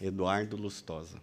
Eduardo Lustosa.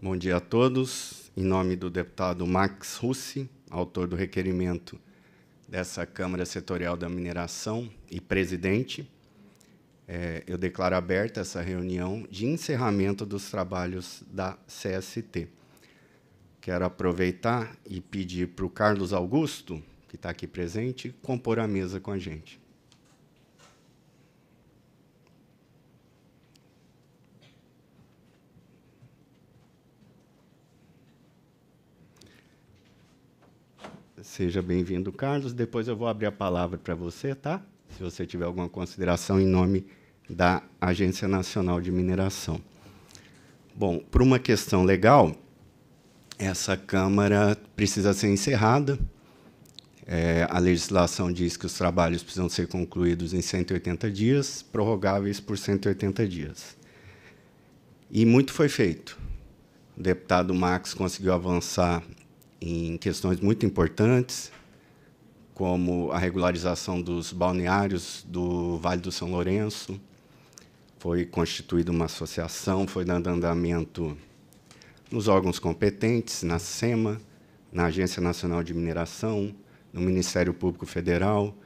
Bom dia a todos. Em nome do deputado Max Russi, autor do requerimento dessa Câmara Setorial da Mineração e presidente, é, eu declaro aberta essa reunião de encerramento dos trabalhos da CST. Quero aproveitar e pedir para o Carlos Augusto, que está aqui presente, compor a mesa com a gente. Seja bem-vindo, Carlos. Depois eu vou abrir a palavra para você, tá? Se você tiver alguma consideração em nome da Agência Nacional de Mineração. Bom, por uma questão legal, essa Câmara precisa ser encerrada. É, a legislação diz que os trabalhos precisam ser concluídos em 180 dias, prorrogáveis por 180 dias. E muito foi feito. O deputado Max conseguiu avançar em questões muito importantes, como a regularização dos balneários do Vale do São Lourenço. Foi constituída uma associação, foi dando andamento nos órgãos competentes, na SEMA, na Agência Nacional de Mineração, no Ministério Público Federal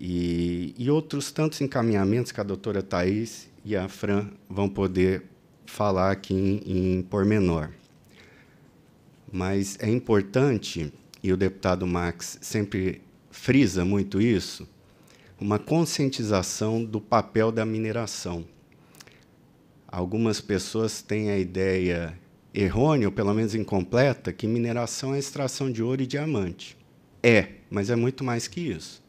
e, e outros tantos encaminhamentos que a doutora Thais e a Fran vão poder falar aqui em, em pormenor. Mas é importante, e o deputado Max sempre frisa muito isso, uma conscientização do papel da mineração. Algumas pessoas têm a ideia errônea, ou pelo menos incompleta, que mineração é extração de ouro e diamante. É, mas é muito mais que isso.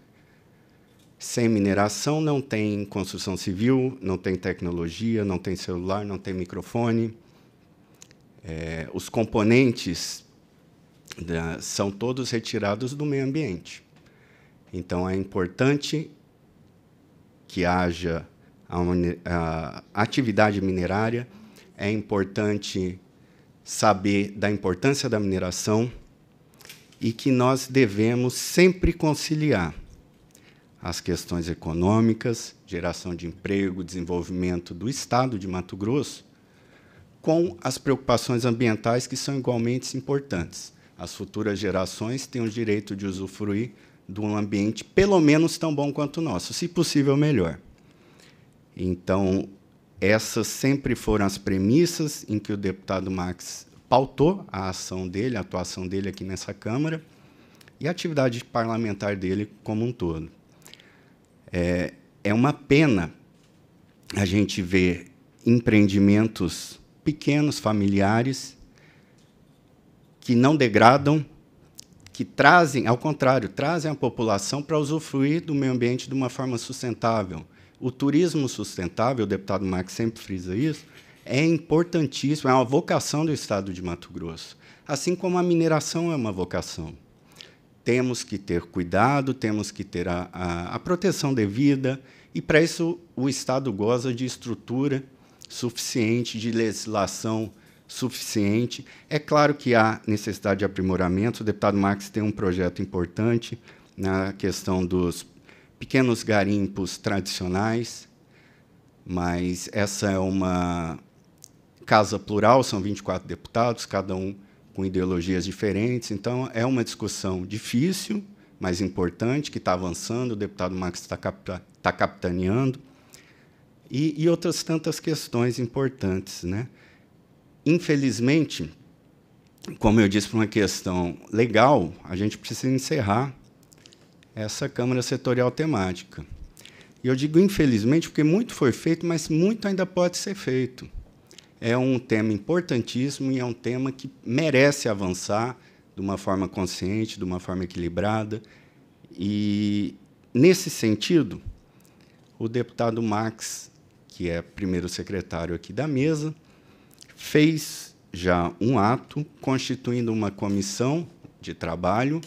Sem mineração não tem construção civil, não tem tecnologia, não tem celular, não tem microfone, é, os componentes da, são todos retirados do meio ambiente. Então, é importante que haja a, a atividade minerária, é importante saber da importância da mineração e que nós devemos sempre conciliar as questões econômicas, geração de emprego, desenvolvimento do estado de Mato Grosso com as preocupações ambientais que são igualmente importantes. As futuras gerações têm o direito de usufruir de um ambiente pelo menos tão bom quanto o nosso, se possível melhor. Então, essas sempre foram as premissas em que o deputado Max pautou a ação dele, a atuação dele aqui nessa Câmara e a atividade parlamentar dele como um todo. É, é uma pena a gente ver empreendimentos pequenos, familiares, que não degradam, que trazem, ao contrário, trazem a população para usufruir do meio ambiente de uma forma sustentável. O turismo sustentável, o deputado Max sempre frisa isso, é importantíssimo, é uma vocação do Estado de Mato Grosso. Assim como a mineração é uma vocação. Temos que ter cuidado, temos que ter a, a, a proteção devida, e para isso o Estado goza de estrutura suficiente, de legislação suficiente. É claro que há necessidade de aprimoramento. O deputado Max tem um projeto importante na questão dos pequenos garimpos tradicionais, mas essa é uma casa plural, são 24 deputados, cada um com ideologias diferentes. Então, é uma discussão difícil, mas importante, que está avançando. O deputado Max está capta, tá capitaneando e, e outras tantas questões importantes. Né? Infelizmente, como eu disse, por uma questão legal, a gente precisa encerrar essa Câmara Setorial Temática. E eu digo infelizmente porque muito foi feito, mas muito ainda pode ser feito. É um tema importantíssimo e é um tema que merece avançar de uma forma consciente, de uma forma equilibrada. E, nesse sentido, o deputado Max que é primeiro secretário aqui da mesa, fez já um ato constituindo uma comissão de trabalho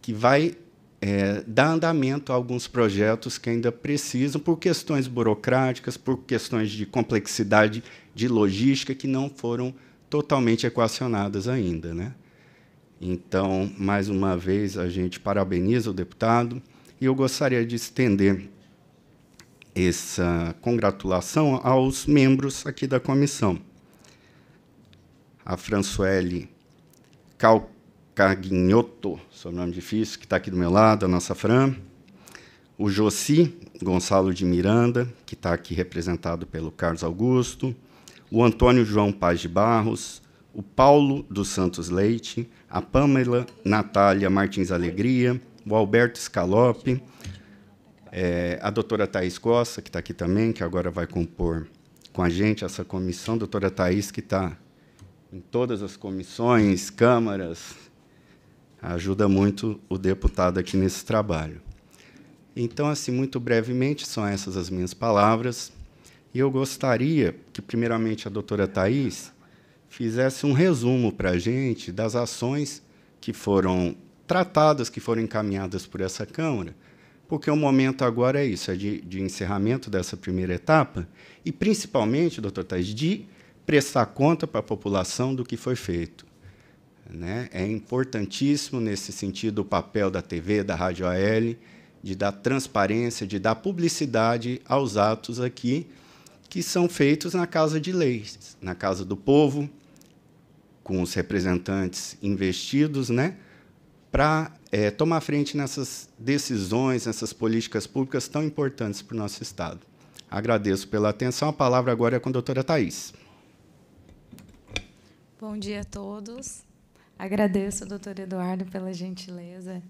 que vai é, dar andamento a alguns projetos que ainda precisam, por questões burocráticas, por questões de complexidade de logística, que não foram totalmente equacionadas ainda. Né? Então, mais uma vez, a gente parabeniza o deputado e eu gostaria de estender essa congratulação aos membros aqui da comissão. A Françoele Calcagnotto, sobrenome difícil, que está aqui do meu lado, a nossa Fran. O Josi Gonçalo de Miranda, que está aqui representado pelo Carlos Augusto. O Antônio João Paz de Barros. O Paulo dos Santos Leite. A Pâmela Natália Martins Alegria. O Alberto Scalope é, a doutora Thais Costa, que está aqui também, que agora vai compor com a gente essa comissão, doutora Thais, que está em todas as comissões, câmaras, ajuda muito o deputado aqui nesse trabalho. Então, assim, muito brevemente, são essas as minhas palavras. E eu gostaria que, primeiramente, a doutora Thais fizesse um resumo para a gente das ações que foram tratadas, que foram encaminhadas por essa Câmara, porque o momento agora é isso, é de, de encerramento dessa primeira etapa e, principalmente, doutor Tais, de prestar conta para a população do que foi feito. Né? É importantíssimo, nesse sentido, o papel da TV, da Rádio AL, de dar transparência, de dar publicidade aos atos aqui que são feitos na Casa de Leis, na Casa do Povo, com os representantes investidos, né? para é, tomar frente nessas decisões, nessas políticas públicas tão importantes para o nosso Estado. Agradeço pela atenção. A palavra agora é com a doutora Thais. Bom dia a todos. Agradeço, doutor Eduardo, pela gentileza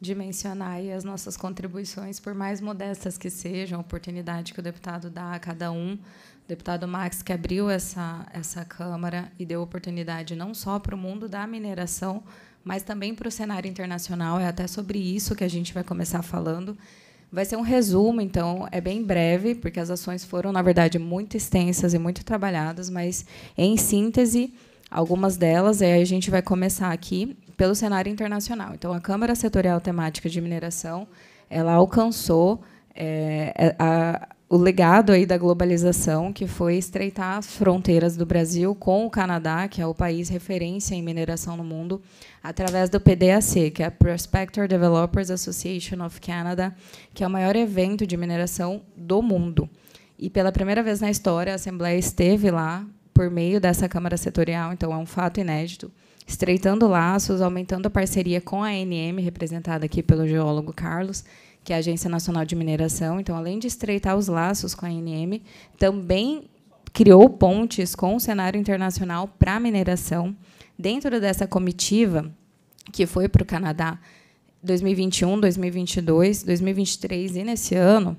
de mencionar as nossas contribuições, por mais modestas que sejam, a oportunidade que o deputado dá a cada um. O deputado Max, que abriu essa, essa Câmara e deu oportunidade não só para o mundo da mineração, mas também para o cenário internacional. É até sobre isso que a gente vai começar falando. Vai ser um resumo, então, é bem breve, porque as ações foram, na verdade, muito extensas e muito trabalhadas, mas, em síntese, algumas delas, aí a gente vai começar aqui pelo cenário internacional. Então, a Câmara Setorial Temática de Mineração ela alcançou é, é, a, o legado aí da globalização, que foi estreitar as fronteiras do Brasil com o Canadá, que é o país referência em mineração no mundo, através do PDAC, que é a Prospector Developers Association of Canada, que é o maior evento de mineração do mundo. E pela primeira vez na história, a Assembleia esteve lá por meio dessa Câmara Setorial, então é um fato inédito, estreitando laços, aumentando a parceria com a ANM, representada aqui pelo geólogo Carlos, que é a Agência Nacional de Mineração. Então, além de estreitar os laços com a ANM, também criou pontes com o cenário internacional para a mineração dentro dessa comitiva que foi para o Canadá 2021, 2022, 2023 e nesse ano,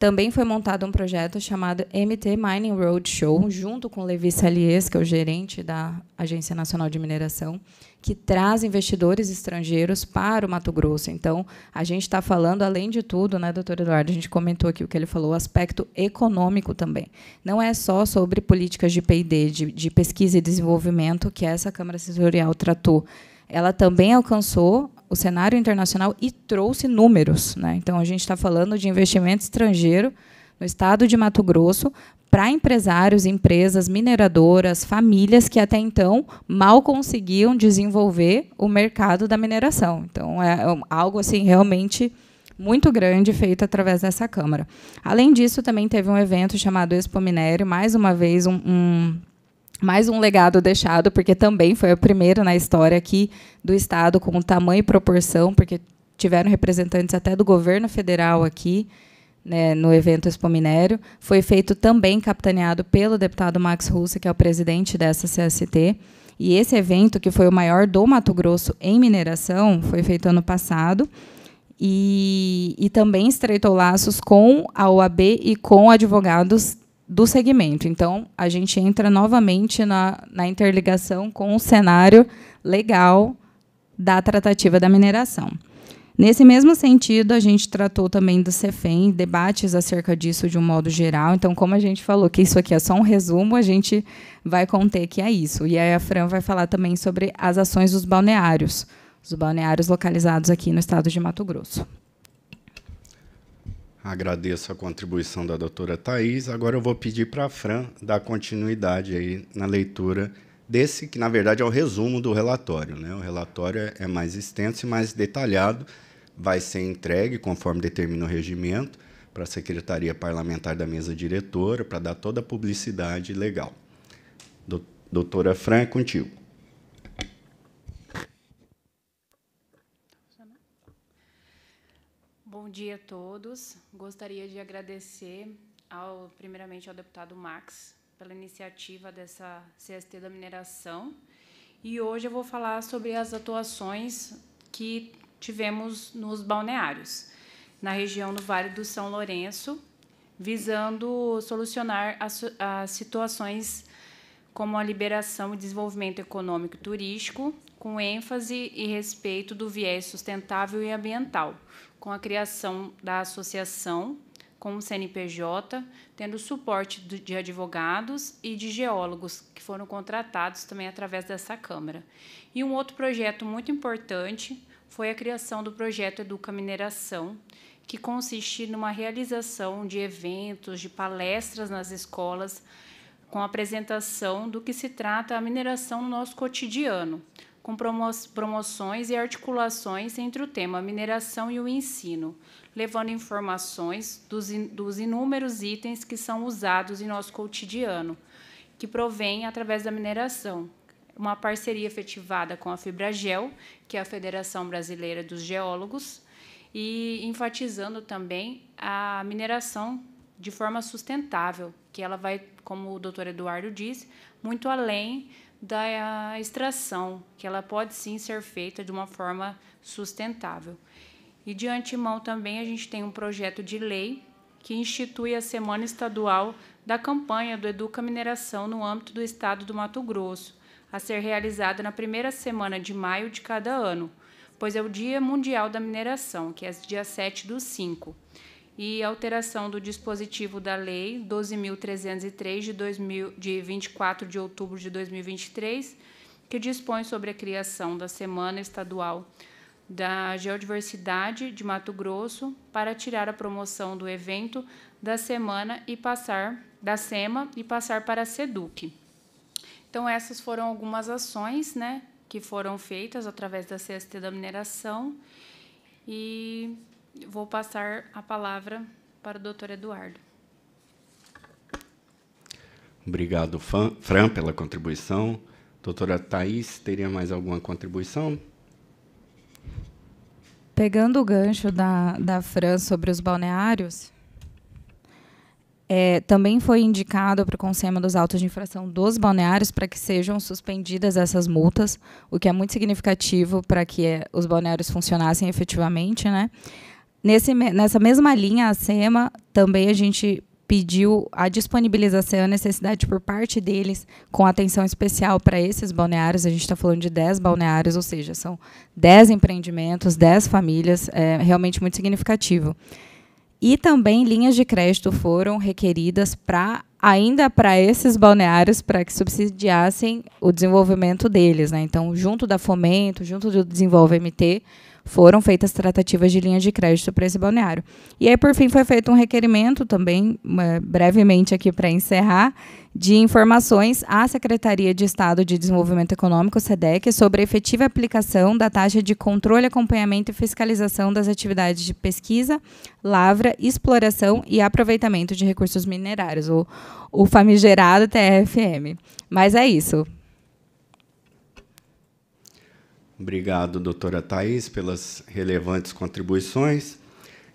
também foi montado um projeto chamado MT Mining Roadshow, junto com Levi Salies, que é o gerente da Agência Nacional de Mineração, que traz investidores estrangeiros para o Mato Grosso. Então, a gente está falando, além de tudo, né, doutor Eduardo, a gente comentou aqui o que ele falou, o aspecto econômico também. Não é só sobre políticas de PD, de, de pesquisa e desenvolvimento, que essa Câmara Assessorial tratou ela também alcançou o cenário internacional e trouxe números. Né? Então, a gente está falando de investimento estrangeiro no estado de Mato Grosso para empresários, empresas, mineradoras, famílias que até então mal conseguiam desenvolver o mercado da mineração. Então, é, é algo assim realmente muito grande feito através dessa Câmara. Além disso, também teve um evento chamado Expo Minério, mais uma vez um, um mais um legado deixado, porque também foi o primeiro na história aqui do Estado com tamanho e proporção, porque tiveram representantes até do governo federal aqui né, no evento Expo Minério. Foi feito também capitaneado pelo deputado Max Russo, que é o presidente dessa CST. E esse evento, que foi o maior do Mato Grosso em mineração, foi feito ano passado. E, e também estreitou laços com a OAB e com advogados do segmento. Então, a gente entra novamente na, na interligação com o cenário legal da tratativa da mineração. Nesse mesmo sentido, a gente tratou também do CEFEM, debates acerca disso de um modo geral. Então, como a gente falou que isso aqui é só um resumo, a gente vai conter que é isso. E aí a Fran vai falar também sobre as ações dos balneários, os balneários localizados aqui no estado de Mato Grosso. Agradeço a contribuição da doutora Thais. Agora eu vou pedir para a Fran dar continuidade aí na leitura desse, que na verdade é o resumo do relatório. Né? O relatório é mais extenso e mais detalhado, vai ser entregue conforme determina o regimento para a Secretaria Parlamentar da Mesa Diretora, para dar toda a publicidade legal. Doutora Fran, é contigo. Bom dia a todos. Gostaria de agradecer ao, primeiramente ao deputado Max pela iniciativa dessa CST da mineração. E hoje eu vou falar sobre as atuações que tivemos nos balneários, na região do Vale do São Lourenço, visando solucionar as, as situações como a liberação e desenvolvimento econômico e turístico, com ênfase e respeito do viés sustentável e ambiental, com a criação da associação com o CNPJ, tendo suporte de advogados e de geólogos que foram contratados também através dessa Câmara. E um outro projeto muito importante foi a criação do projeto Educa Mineração, que consiste numa realização de eventos, de palestras nas escolas, com a apresentação do que se trata a mineração no nosso cotidiano, com promo promoções e articulações entre o tema mineração e o ensino, levando informações dos, in dos inúmeros itens que são usados em nosso cotidiano, que provém através da mineração. Uma parceria efetivada com a Fibragel, que é a Federação Brasileira dos Geólogos, e enfatizando também a mineração de forma sustentável, que ela vai, como o doutor Eduardo disse, muito além da extração, que ela pode sim ser feita de uma forma sustentável. E de antemão também a gente tem um projeto de lei que institui a Semana Estadual da Campanha do Educa Mineração no âmbito do Estado do Mato Grosso, a ser realizada na primeira semana de maio de cada ano, pois é o Dia Mundial da Mineração, que é dia 7 do 5 e alteração do dispositivo da Lei 12.303 de, de 24 de outubro de 2023, que dispõe sobre a criação da Semana Estadual da Geodiversidade de Mato Grosso para tirar a promoção do evento da semana e passar da SEMA e passar para a SEDUC. Então essas foram algumas ações, né, que foram feitas através da CST da mineração e vou passar a palavra para o doutor Eduardo. Obrigado, Fran, pela contribuição. Doutora Thais, teria mais alguma contribuição? Pegando o gancho da, da Fran sobre os balneários, é, também foi indicado para o Conselho dos autos de infração dos balneários para que sejam suspendidas essas multas, o que é muito significativo para que é, os balneários funcionassem efetivamente. Né? Nesse, nessa mesma linha, a SEMA, também a gente pediu a disponibilização, a necessidade por parte deles, com atenção especial para esses balneários. A gente está falando de 10 balneários, ou seja, são 10 empreendimentos, 10 famílias, é realmente muito significativo. E também linhas de crédito foram requeridas para ainda para esses balneários para que subsidiassem o desenvolvimento deles, né? Então, junto da Fomento, junto do Desenvolve MT, foram feitas tratativas de linhas de crédito para esse balneário. E aí, por fim, foi feito um requerimento também, eh, brevemente aqui para encerrar, de informações à Secretaria de Estado de Desenvolvimento Econômico, SEDEC, sobre a efetiva aplicação da taxa de controle, acompanhamento e fiscalização das atividades de pesquisa, lavra, exploração e aproveitamento de recursos minerários, o, o famigerado TFM. Mas é isso. Obrigado, doutora Thais, pelas relevantes contribuições.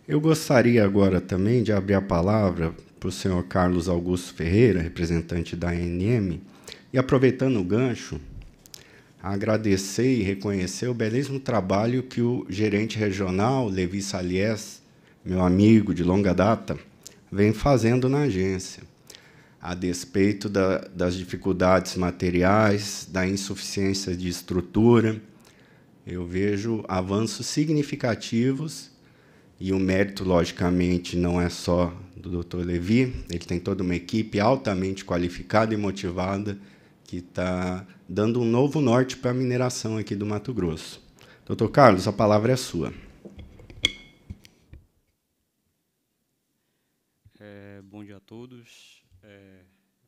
Eu gostaria agora também de abrir a palavra para o senhor Carlos Augusto Ferreira, representante da ANM, e aproveitando o gancho, agradecer e reconhecer o belíssimo trabalho que o gerente regional, Levi Salies, meu amigo de longa data, vem fazendo na agência, a despeito da, das dificuldades materiais, da insuficiência de estrutura eu vejo avanços significativos e o mérito, logicamente, não é só do Dr. Levi, ele tem toda uma equipe altamente qualificada e motivada que está dando um novo norte para a mineração aqui do Mato Grosso. Doutor Carlos, a palavra é sua. É, bom dia a todos. É,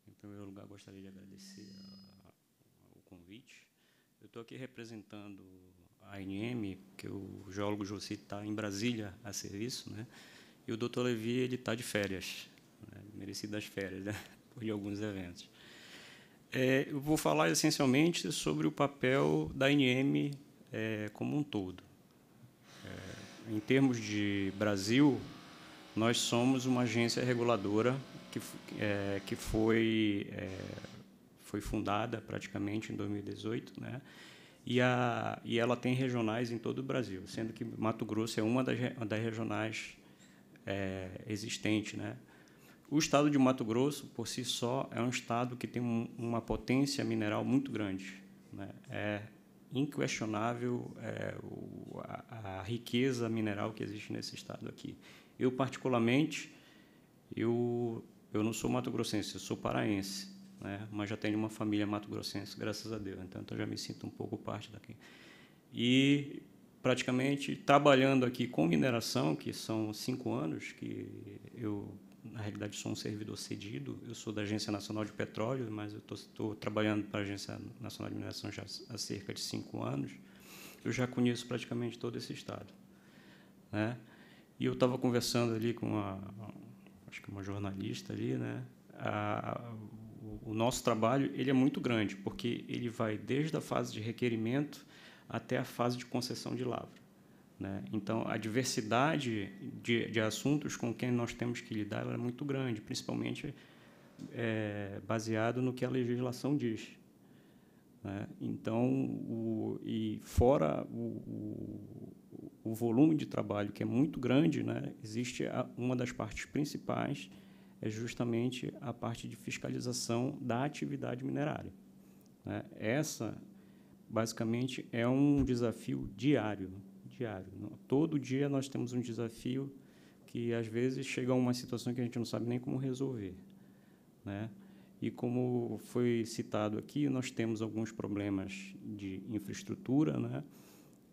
em primeiro lugar, gostaria de agradecer a, a, o convite. Eu estou aqui representando ANM, que o geólogo Josi está em Brasília a serviço, né? E o doutor Levi ele está de férias, né? merecidas férias, né? de alguns eventos. É, eu vou falar essencialmente sobre o papel da ANM é, como um todo. É, em termos de Brasil, nós somos uma agência reguladora que, é, que foi, é, foi fundada praticamente em 2018, né? e, a, e ela tem regionais em todo o Brasil, sendo que Mato Grosso é uma das, das regionais é, existentes. Né? O estado de Mato Grosso, por si só, é um estado que tem um, uma potência mineral muito grande. Né? É inquestionável é, o, a, a riqueza mineral que existe nesse estado aqui. Eu, particularmente, eu, eu não sou mato-grossense, eu sou paraense né? Mas já tenho uma família mato-grossense, graças a Deus. Então, eu então, já me sinto um pouco parte daqui. E praticamente trabalhando aqui com mineração, que são cinco anos que eu na realidade sou um servidor cedido. Eu sou da Agência Nacional de Petróleo, mas eu estou trabalhando para a Agência Nacional de Mineração já há cerca de cinco anos. Eu já conheço praticamente todo esse estado, né? E eu estava conversando ali com uma, acho que uma jornalista ali, né? A, o nosso trabalho ele é muito grande, porque ele vai desde a fase de requerimento até a fase de concessão de lavra. Né? Então, a diversidade de, de assuntos com quem nós temos que lidar é muito grande, principalmente é, baseado no que a legislação diz. Né? Então, o, e fora o, o, o, volume de trabalho, que é muito grande, né? existe a, uma das partes principais, é justamente a parte de fiscalização da atividade minerária. Né? Essa, basicamente, é um desafio diário. diário. Todo dia nós temos um desafio que, às vezes, chega a uma situação que a gente não sabe nem como resolver. Né? E como foi citado aqui, nós temos alguns problemas de infraestrutura, né?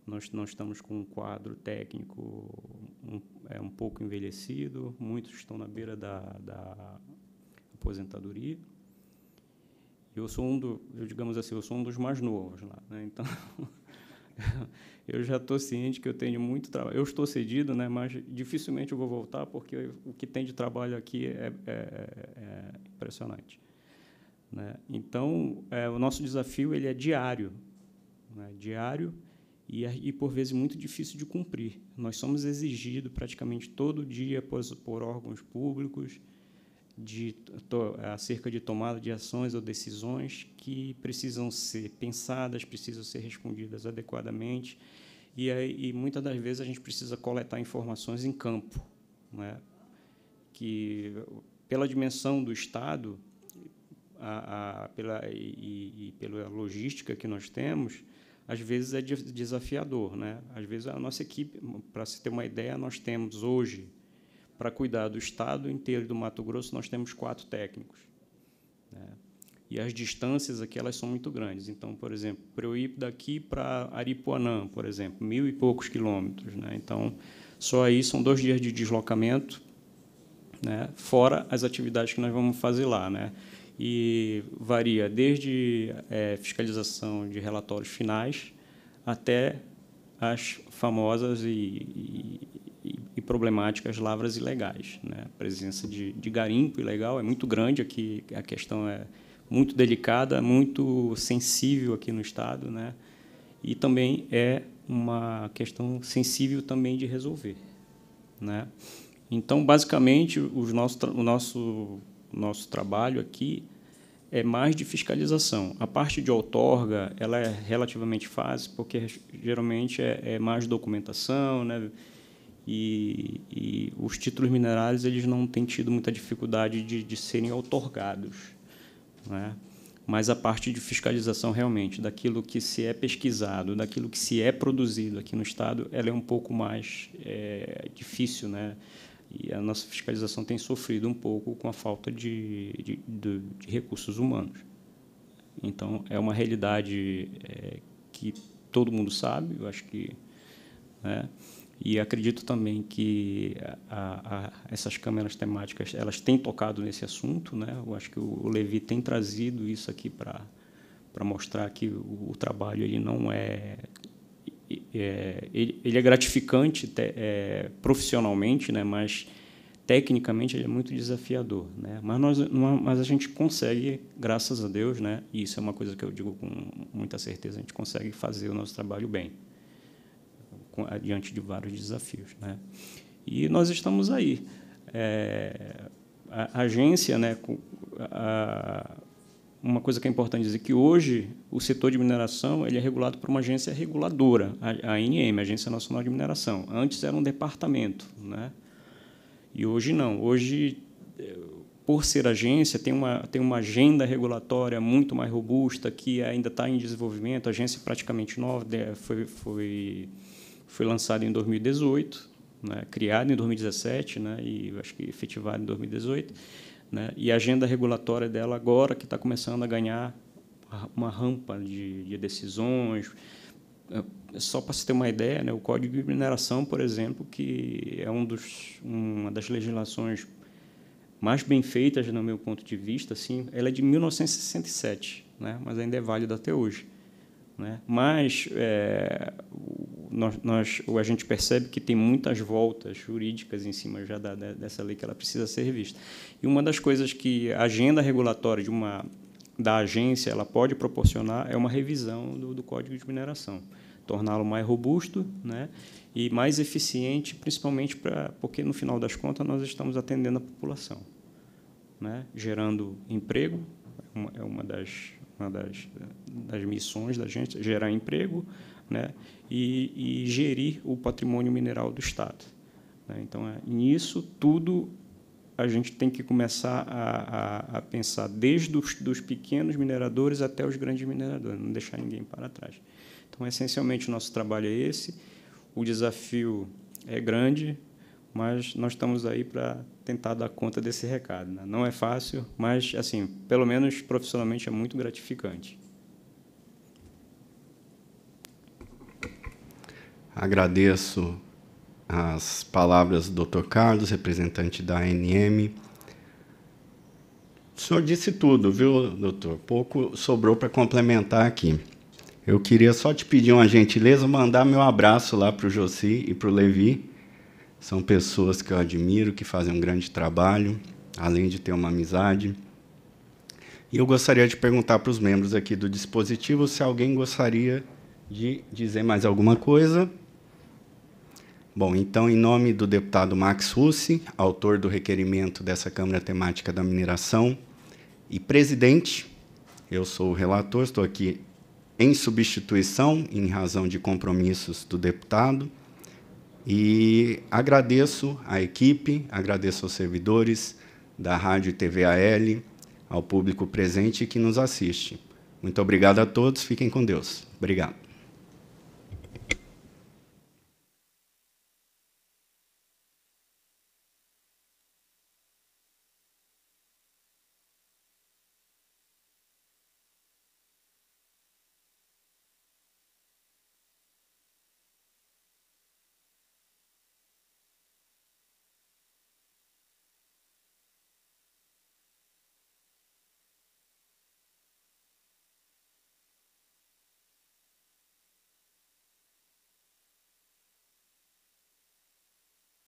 nós, não estamos com um quadro técnico um, é, um pouco envelhecido, muitos estão na beira da, da aposentadoria. Eu sou um do, eu, digamos assim, eu sou um dos mais novos lá, né? então eu já estou ciente que eu tenho muito trabalho. Eu estou cedido, né? Mas dificilmente eu vou voltar porque o que tem de trabalho aqui é, é, é, é impressionante. Né? Então, é, o nosso desafio ele é diário, né? diário e, é, e por vezes muito difícil de cumprir. Nós somos exigidos praticamente todo dia por, por órgãos públicos de, to, acerca de tomada de ações ou decisões que precisam ser pensadas, precisam ser respondidas adequadamente e, e muitas das vezes a gente precisa coletar informações em campo, né? que pela dimensão do Estado a, a, pela, e, e, pela logística que nós temos, às vezes é desafiador. Né? Às vezes, a nossa equipe, para se ter uma ideia, nós temos hoje, para cuidar do estado inteiro do Mato Grosso, nós temos quatro técnicos. Né? E as distâncias aqui elas são muito grandes. Então, por exemplo, para eu ir daqui para Aripuanã, por exemplo, mil e poucos quilômetros. Né? Então, só aí são dois dias de deslocamento, né? fora as atividades que nós vamos fazer lá. Né? e varia desde é, fiscalização de relatórios finais até as famosas e, e, e problemáticas lavras ilegais. Né? A presença de, de, garimpo ilegal é muito grande aqui, a questão é muito delicada, muito sensível aqui no Estado, né? e também é uma questão sensível também de resolver. Né? Então, basicamente, os nosso, o nosso nosso trabalho aqui é mais de fiscalização. A parte de outorga ela é relativamente fácil, porque geralmente é, é mais documentação, né? E, e, os títulos minerais eles não têm tido muita dificuldade de, de serem outorgados, né? mas a parte de fiscalização realmente daquilo que se é pesquisado, daquilo que se é produzido aqui no estado, ela é um pouco mais é, difícil, né? E a nossa fiscalização tem sofrido um pouco com a falta de, de, de, de recursos humanos. Então, é uma realidade é, que todo mundo sabe, eu acho que. Né? E acredito também que a, a, essas câmeras temáticas elas têm tocado nesse assunto. Né? Eu acho que o, Levi tem trazido isso aqui para mostrar que o, o trabalho ele não é é, ele, ele, é gratificante te, é, profissionalmente, né? Mas tecnicamente ele é muito desafiador, né? Mas nós, mas a gente consegue, graças a Deus, né? E isso é uma coisa que eu digo com muita certeza, a gente consegue fazer o nosso trabalho bem com, diante de vários desafios, né? E nós estamos aí. É, a, a agência, né? A, uma coisa que é importante dizer que hoje o setor de mineração ele é regulado por uma agência reguladora, a, a ANM, Agência Nacional de Mineração. Antes era um departamento, né? E hoje não. Hoje, eh, por ser agência, tem uma, tem uma agenda regulatória muito mais robusta que ainda está em desenvolvimento. A agência é praticamente nova foi, foi, foi lançada em 2018, né? criada em 2017 né? e acho que efetivada em 2018. Né? E a agenda regulatória dela agora que está começando a ganhar uma rampa de, de decisões. É, é só para se ter uma ideia, né, o Código de Mineração, por exemplo, que é um dos, uma das legislações mais bem feitas, no meu ponto de vista, assim, ela é de 1967, né, mas ainda é válida até hoje. Né? Mas é, nós, nós, a gente percebe que tem muitas voltas jurídicas em cima já da, dessa lei que ela precisa ser revista. E uma das coisas que a agenda regulatória de uma da agência ela pode proporcionar é uma revisão do, do código de mineração, torná-lo mais robusto, né, e mais eficiente, principalmente para porque no final das contas nós estamos atendendo a população, né, gerando emprego uma, é uma das uma das, das missões da gente gerar emprego, né, e, e gerir o patrimônio mineral do Estado. Né. Então, é, nisso tudo a gente tem que começar a, a, a pensar desde os dos pequenos mineradores até os grandes mineradores, não deixar ninguém para trás. Então, essencialmente, o nosso trabalho é esse. O desafio é grande, mas nós estamos aí para tentar dar conta desse recado. Né? Não é fácil, mas, assim, pelo menos profissionalmente é muito gratificante. Agradeço as palavras do Dr. Carlos, representante da ANM. O senhor disse tudo, viu, doutor? Pouco sobrou para complementar aqui. Eu queria só te pedir uma gentileza, mandar meu abraço lá para o Josi e para o Levi. São pessoas que eu admiro, que fazem um grande trabalho, além de ter uma amizade. E eu gostaria de perguntar para os membros aqui do dispositivo se alguém gostaria de dizer mais alguma coisa. Bom, então, em nome do deputado Max Russi, autor do requerimento dessa Câmara Temática da Mineração e presidente, eu sou o relator, estou aqui em substituição, em razão de compromissos do deputado, e agradeço à equipe, agradeço aos servidores da Rádio e TV AL, ao público presente que nos assiste. Muito obrigado a todos, fiquem com Deus. Obrigado.